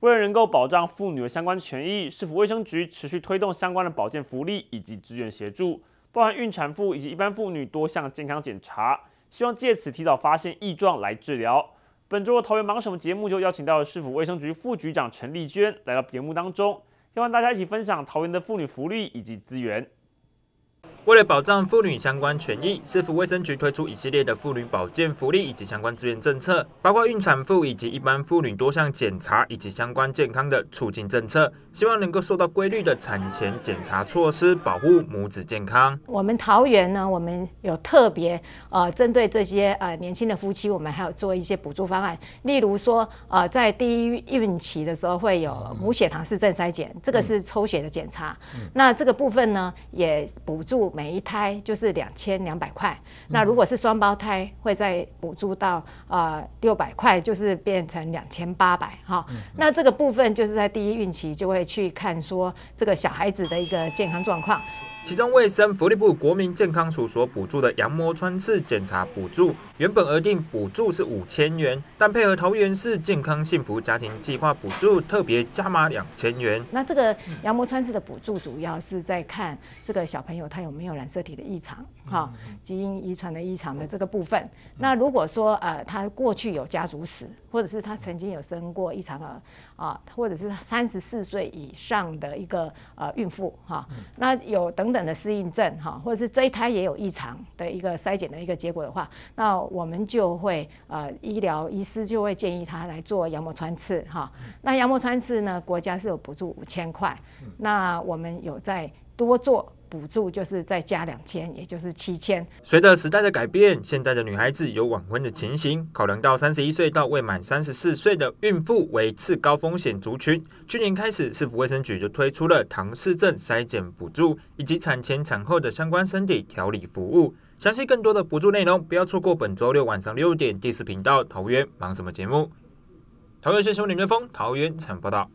为了能够保障妇女的相关权益，市府卫生局持续推动相关的保健福利以及资源协助，包含孕产妇以及一般妇女多项健康检查，希望借此提早发现异状来治疗。本周的桃园忙什么节目就邀请到了市府卫生局副局长陈丽娟来到节目当中，希望大家一起分享桃园的妇女福利以及资源。为了保障妇女相关权益，市府卫生局推出一系列的妇女保健福利以及相关资源政策，包括孕产妇以及一般妇女多项检查以及相关健康的促进政策，希望能够受到规律的产前检查措施，保护母子健康。我们桃园呢，我们有特别呃针对这些呃年轻的夫妻，我们还有做一些补助方案，例如说呃在第一孕期的时候会有母血糖是症筛检，这个是抽血的检查，那这个部分呢也补助。每一胎就是两千两百块，那如果是双胞胎，会再补助到呃六百块，就是变成两千八百。好，那这个部分就是在第一孕期就会去看说这个小孩子的一个健康状况。其中卫生福利部国民健康署所补助的羊膜穿刺检查补助，原本额定补助是五千元，但配合桃园市健康幸福家庭计划补助，特别加码两千元。那这个羊膜穿刺的补助，主要是在看这个小朋友他有没有染色体的异常，哈，基因遗传的异常的这个部分。那如果说呃他过去有家族史，或者是他曾经有生过异常儿，啊，或者是三十四岁以上的一个呃孕妇，哈，那有等。等的适应症哈，或者是这一胎也有异常的一个筛检的一个结果的话，那我们就会呃，医疗医师就会建议他来做羊膜穿刺哈。那羊膜穿刺呢，国家是有补助五千块，那我们有再多做。补助就是再加两千，也就是七千。随着时代的改变，现在的女孩子有晚婚的情形。考量到三十一岁到未满三十四岁的孕妇为次高风险族群，去年开始，市府卫生局就推出了唐氏症筛检补助以及产前、产后的相关身体调理服务。详细更多的补助内容，不要错过本周六晚上六点第四频道桃园忙什么节目。桃园县新闻瑞峰，桃园陈报道。